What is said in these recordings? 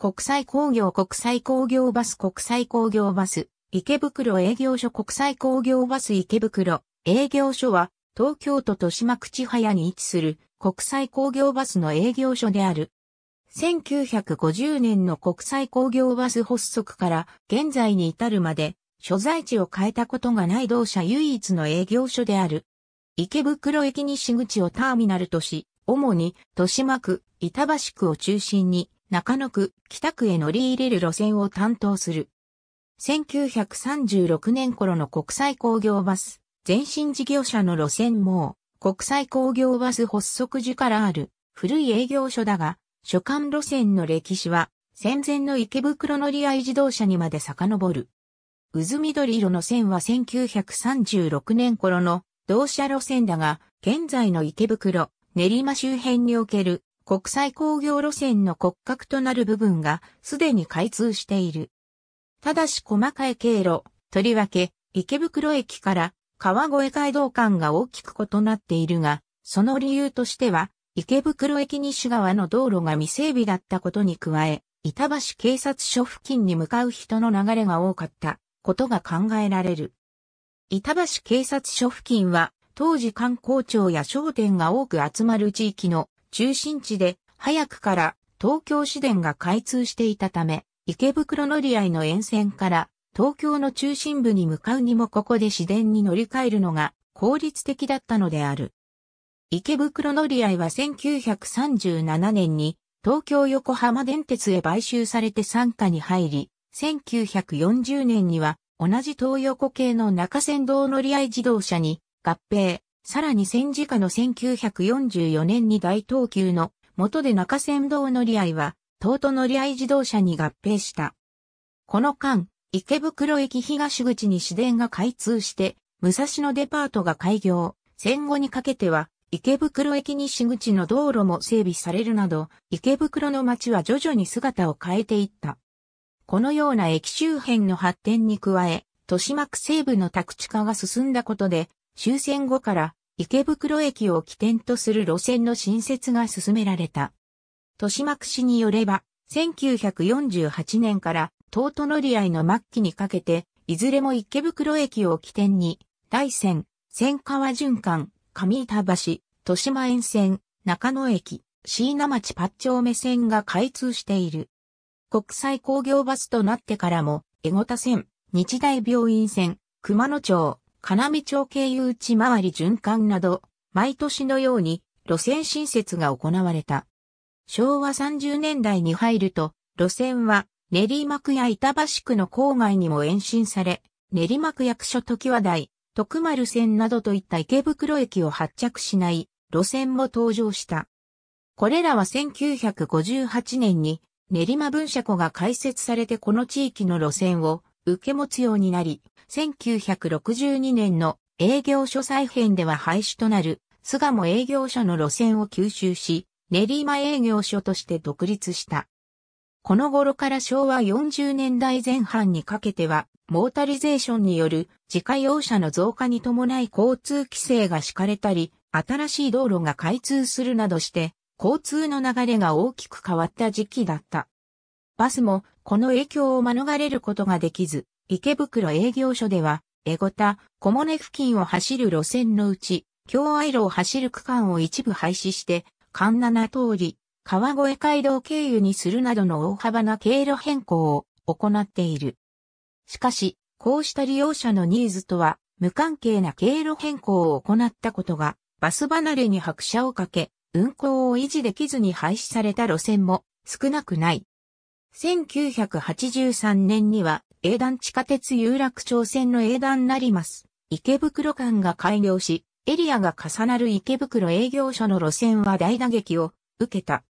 国際工業国際工業バス国際工業バス、池袋営業所国際工業バス池袋営業所は東京都豊島区千早に位置する国際工業バスの営業所である。1950年の国際工業バス発足から現在に至るまで所在地を変えたことがない同社唯一の営業所である。池袋駅西口をターミナルとし、主に豊島区、板橋区を中心に中野区、北区へ乗り入れる路線を担当する。1936年頃の国際工業バス、前身事業者の路線網、国際工業バス発足時からある古い営業所だが、所管路線の歴史は戦前の池袋乗り合い自動車にまで遡る。渦緑色の線は1936年頃の同社路線だが、現在の池袋、練馬周辺における国際工業路線の骨格となる部分がすでに開通している。ただし細かい経路、とりわけ池袋駅から川越街道間が大きく異なっているが、その理由としては、池袋駅西側の道路が未整備だったことに加え、板橋警察署付近に向かう人の流れが多かったことが考えられる。板橋警察署付近は当時観光庁や商店が多く集まる地域の中心地で早くから東京市電が開通していたため、池袋乗り合いの沿線から東京の中心部に向かうにもここで市電に乗り換えるのが効率的だったのである。池袋乗り合いは1937年に東京横浜電鉄へ買収されて参加に入り、1940年には同じ東横系の中線道乗り合い自動車に合併、さらに戦時下の1944年に大東急の元で中山道乗り合いは、東都乗り合い自動車に合併した。この間、池袋駅東口に市電が開通して、武蔵野デパートが開業。戦後にかけては、池袋駅西口の道路も整備されるなど、池袋の街は徐々に姿を変えていった。このような駅周辺の発展に加え、豊島区西部の宅地化が進んだことで、終戦後から池袋駅を起点とする路線の新設が進められた。豊島区市によれば、1948年から東都乗り合いの末期にかけて、いずれも池袋駅を起点に、大仙、千川循環、上板橋、豊島沿線、中野駅、椎名町八丁目線が開通している。国際工業バスとなってからも、江田線、日大病院線、熊野町、金見町経由地回り循環など、毎年のように路線新設が行われた。昭和30年代に入ると、路線は練馬区や板橋区の郊外にも延伸され、練馬区役所時和台、徳丸線などといった池袋駅を発着しない路線も登場した。これらは1958年に練馬分社庫が開設されてこの地域の路線を受け持つようになり、1962年の営業所再編では廃止となる、菅も営業所の路線を吸収し、練馬営業所として独立した。この頃から昭和40年代前半にかけては、モータリゼーションによる自家用車の増加に伴い交通規制が敷かれたり、新しい道路が開通するなどして、交通の流れが大きく変わった時期だった。バスもこの影響を免れることができず、池袋営業所では、エゴタ、小モネ付近を走る路線のうち、京愛路を走る区間を一部廃止して、環七通り、川越街道経由にするなどの大幅な経路変更を行っている。しかし、こうした利用者のニーズとは無関係な経路変更を行ったことが、バス離れに拍車をかけ、運行を維持できずに廃止された路線も少なくない。1983年には、英断地下鉄有楽町線の英断なります。池袋間が開業し、エリアが重なる池袋営業所の路線は大打撃を受けた。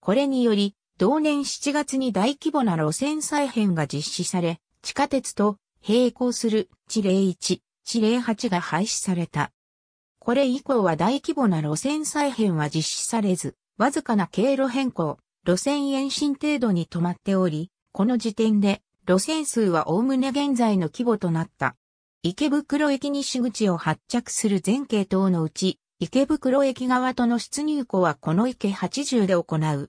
これにより、同年7月に大規模な路線再編が実施され、地下鉄と並行する地霊1地霊8が廃止された。これ以降は大規模な路線再編は実施されず、わずかな経路変更、路線延伸程度に止まっており、この時点で路線数はおおむね現在の規模となった。池袋駅西口を発着する全系統のうち、池袋駅側との出入庫はこの池80で行う。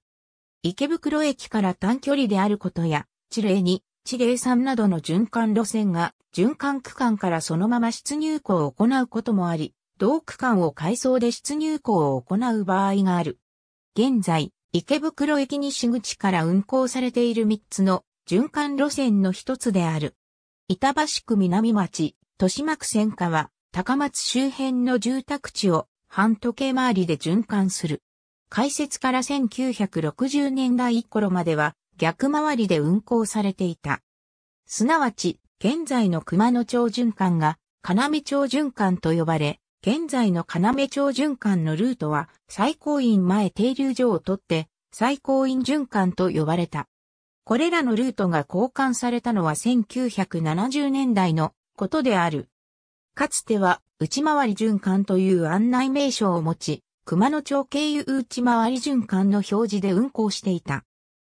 池袋駅から短距離であることや、地霊2、地霊3などの循環路線が、循環区間からそのまま出入庫を行うこともあり、同区間を改装で出入庫を行う場合がある。現在、池袋駅西口から運行されている3つの循環路線の一つである。板橋区南町、豊島区線下は、高松周辺の住宅地を半時計回りで循環する。開設から1960年代頃までは逆回りで運行されていた。すなわち、現在の熊野町循環が、金見町循環と呼ばれ、現在の金目町循環のルートは最高院前停留所を取って最高院循環と呼ばれた。これらのルートが交換されたのは1970年代のことである。かつては内回り循環という案内名称を持ち、熊野町経由内回り循環の表示で運行していた。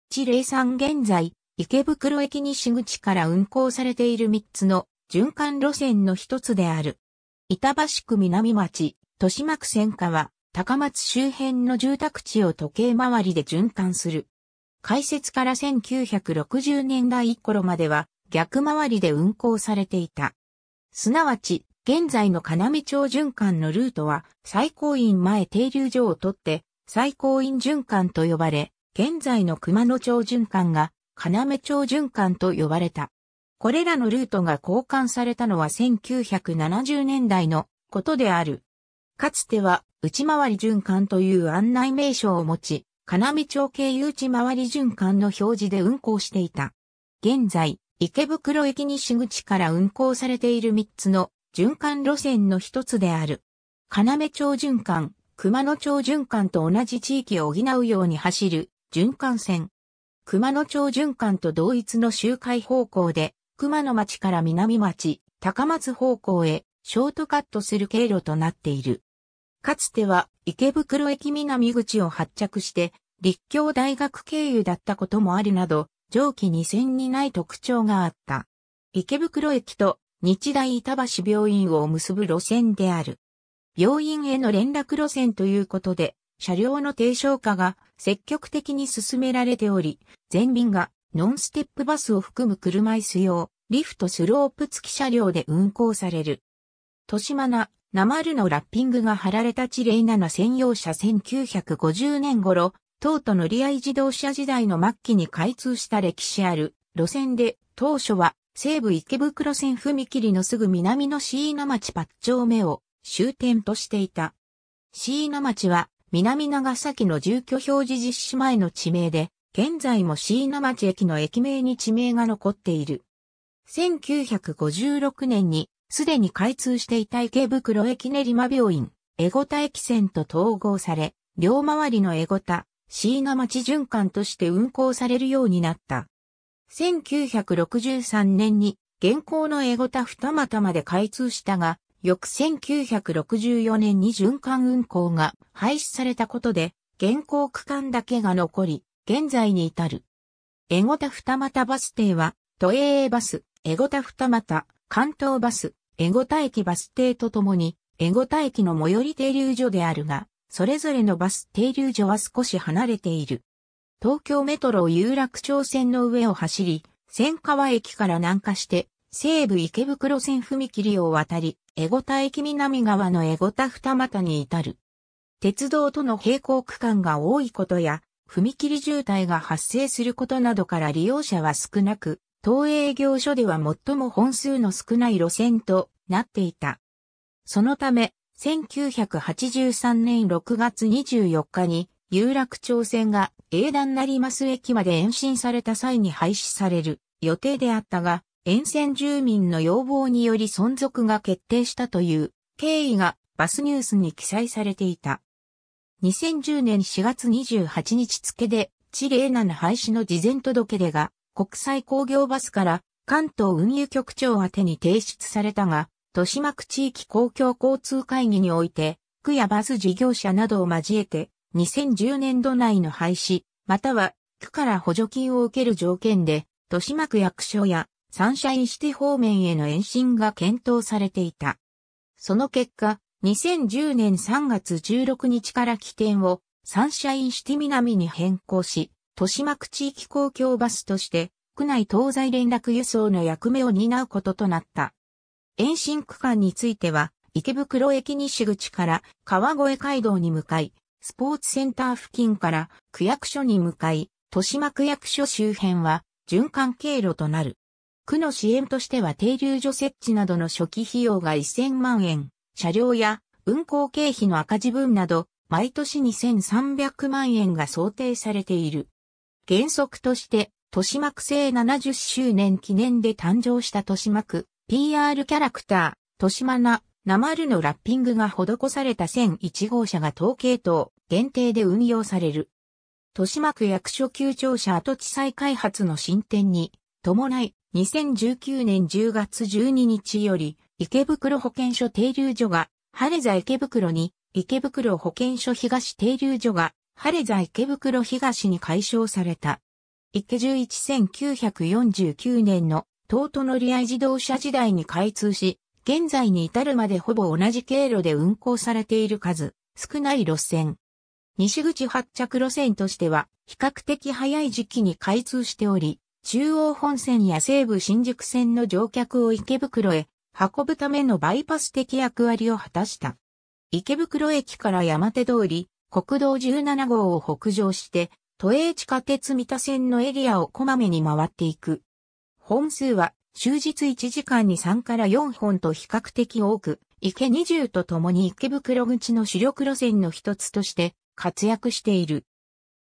地霊ん現在、池袋駅西口から運行されている3つの循環路線の一つである。板橋区南町、豊島区千川、高松周辺の住宅地を時計回りで循環する。開設から1960年代頃までは逆回りで運行されていた。すなわち、現在の金目町循環のルートは最高院前停留所を取って最高院循環と呼ばれ、現在の熊野町循環が金目町循環と呼ばれた。これらのルートが交換されたのは1970年代のことである。かつては内回り循環という案内名称を持ち、金見町経由内回り循環の表示で運行していた。現在、池袋駅西口から運行されている3つの循環路線の一つである。金目町循環、熊野町循環と同じ地域を補うように走る循環線。熊野町循環と同一の周回方向で熊野町から南町、高松方向へショートカットする経路となっている。かつては池袋駅南口を発着して立教大学経由だったこともあるなど、上記2 0 0 0にない特徴があった。池袋駅と日大板橋病院を結ぶ路線である。病院への連絡路線ということで、車両の低床化が積極的に進められており、全便がノンステップバスを含む車椅子用、リフトスロープ付き車両で運行される。豊島な、ルのラッピングが貼られた地霊7専用車1950年頃、東都乗り合い自動車時代の末期に開通した歴史ある路線で、当初は西武池袋線踏切のすぐ南の椎名町八丁目を終点としていた。椎名町は南長崎の住居表示実施前の地名で、現在も椎名町駅の駅名に地名が残っている。1956年に、すでに開通していた池袋駅練馬病院、エゴタ駅線と統合され、両周りのエゴタ、椎名町循環として運行されるようになった。1963年に現行のエゴタ二股まで開通したが、翌1964年に循環運行が廃止されたことで、現行区間だけが残り、現在に至る。エゴタ二股バス停は、都営バス、エゴタ二股、関東バス、エゴタ駅バス停とともに、エゴタ駅の最寄り停留所であるが、それぞれのバス停留所は少し離れている。東京メトロ有楽町線の上を走り、千川駅から南下して、西武池袋線踏切を渡り、江古田駅南側の江古田二股に至る。鉄道との並行区間が多いことや、踏切渋滞が発生することなどから利用者は少なく、東営業所では最も本数の少ない路線となっていた。そのため、1983年6月24日に、有楽町線が営団成増駅まで延伸された際に廃止される予定であったが、沿線住民の要望により存続が決定したという経緯がバスニュースに記載されていた。2010年4月28日付で、地レエナの廃止の事前届出が、国際工業バスから関東運輸局長宛に提出されたが、豊島区地域公共交通会議において、区やバス事業者などを交えて、2010年度内の廃止、または区から補助金を受ける条件で、豊島区役所やサンシャインシティ方面への延伸が検討されていた。その結果、2010年3月16日から起点をサンシャインシティ南に変更し、豊島区地域公共バスとして、区内東西連絡輸送の役目を担うこととなった。延伸区間については、池袋駅西口から川越街道に向かい、スポーツセンター付近から区役所に向かい、豊島区役所周辺は循環経路となる。区の支援としては停留所設置などの初期費用が1000万円、車両や運行経費の赤字分など、毎年2300万円が想定されている。原則として、豊島区制70周年記念で誕生した豊島区 PR キャラクター、豊島な、るのラッピングが施された1001号車が統計等限定で運用される。豊島区役所旧庁舎跡地再開発の進展に伴い、2019年10月12日より、池袋保健所停留所が、晴れ座池袋に、池袋保健所東停留所が、晴れ座池袋東に解消された。池111949年の、東都乗合自動車時代に開通し、現在に至るまでほぼ同じ経路で運行されている数、少ない路線。西口発着路線としては、比較的早い時期に開通しており、中央本線や西武新宿線の乗客を池袋へ運ぶためのバイパス的役割を果たした。池袋駅から山手通り、国道17号を北上して、都営地下鉄三田線のエリアをこまめに回っていく。本数は終日1時間に3から4本と比較的多く、池20と共に池袋口の主力路線の一つとして活躍している。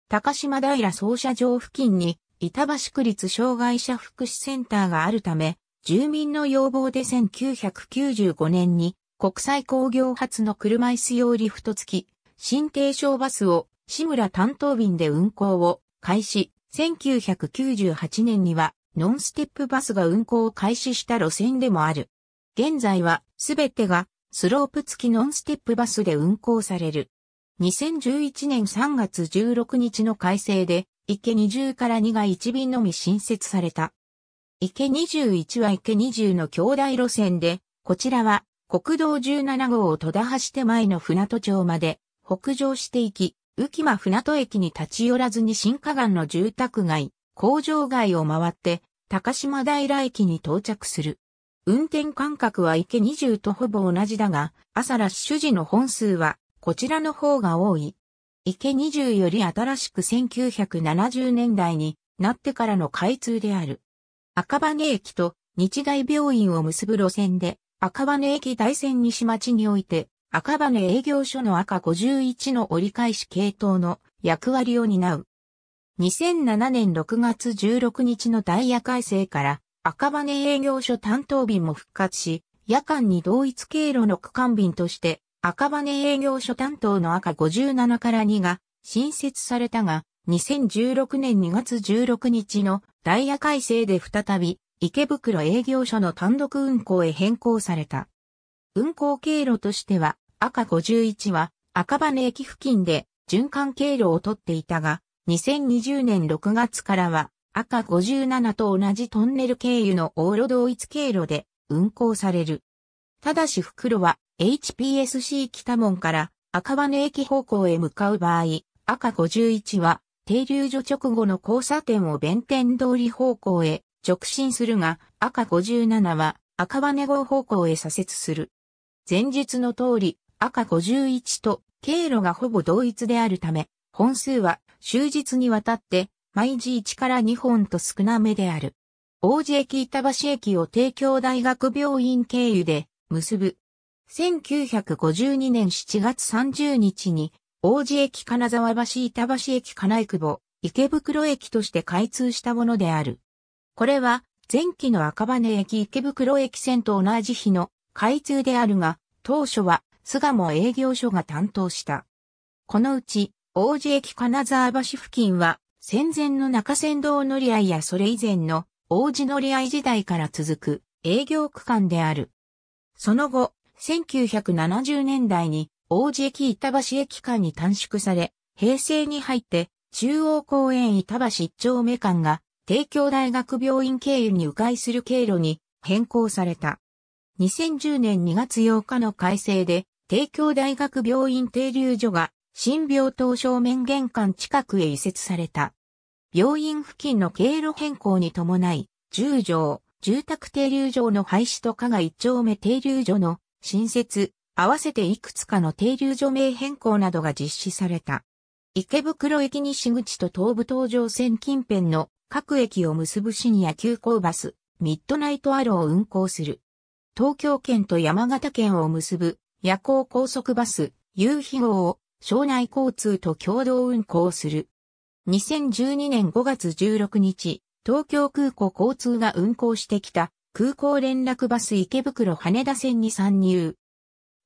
高島平総社場付近に板橋区立障害者福祉センターがあるため、住民の要望で1995年に国際工業発の車椅子用リフト付き新低床バスを志村担当便で運行を開始、1998年にはノンステップバスが運行を開始した路線でもある。現在はすべてがスロープ付きノンステップバスで運行される。2011年3月16日の改正で、池20から2が1便のみ新設された。池21は池20の兄弟路線で、こちらは国道17号を戸田橋手前の船戸町まで北上していき、浮間船戸駅に立ち寄らずに新河岸の住宅街、工場街を回って、高島平駅に到着する。運転間隔は池20とほぼ同じだが、朝ラッシュ時の本数は、こちらの方が多い。池20より新しく1970年代になってからの開通である。赤羽駅と日大病院を結ぶ路線で、赤羽駅大仙西町において、赤羽営業所の赤51の折り返し系統の役割を担う。2007年6月16日のダイヤ改正から赤羽営業所担当便も復活し、夜間に同一経路の区間便として赤羽営業所担当の赤57から2が新設されたが、2016年2月16日のダイヤ改正で再び、池袋営業所の単独運行へ変更された。運行経路としては、赤51は赤羽駅付近で循環経路をとっていたが、2020年6月からは赤57と同じトンネル経由の往路同一経路で運行される。ただし袋は HPSC 北門から赤羽駅方向へ向かう場合、赤51は停留所直後の交差点を弁天通り方向へ直進するが、赤57は赤羽号方向へ左折する。前述の通り、赤51と経路がほぼ同一であるため、本数は終日にわたって毎時1から2本と少なめである。王子駅板橋駅を帝京大学病院経由で結ぶ。1952年7月30日に王子駅金沢橋板橋駅金井久保、池袋駅として開通したものである。これは、前期の赤羽駅池袋駅線と同じ日の開通であるが、当初は、菅も営業所が担当した。このうち、王子駅金沢橋付近は、戦前の中山道乗り合いやそれ以前の王子乗り合い時代から続く営業区間である。その後、1970年代に王子駅板橋駅間に短縮され、平成に入って中央公園板橋一丁目間が帝京大学病院経由に迂回する経路に変更された。2010年2月8日の改正で帝京大学病院停留所が新病棟正面玄関近くへ移設された。病院付近の経路変更に伴い、十条、住宅停留所の廃止と加賀一丁目停留所の新設、合わせていくつかの停留所名変更などが実施された。池袋駅西口と東武東上線近辺の各駅を結ぶシニア急行バス、ミッドナイトアローを運行する。東京圏と山形県を結ぶ夜行高速バス、夕日号を省内交通と共同運行する。2012年5月16日、東京空港交通が運行してきた空港連絡バス池袋羽田線に参入。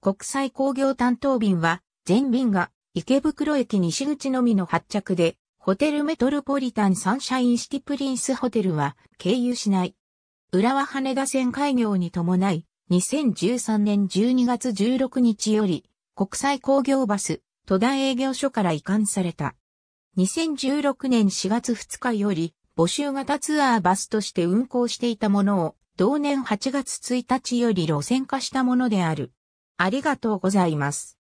国際工業担当便は、全便が池袋駅西口のみの発着で、ホテルメトロポリタンサンシャインシティプリンスホテルは経由しない。浦和羽田線開業に伴い、2013年12月16日より、国際工業バス、戸田営業所から移管された。2016年4月2日より、募集型ツアーバスとして運行していたものを、同年8月1日より路線化したものである。ありがとうございます。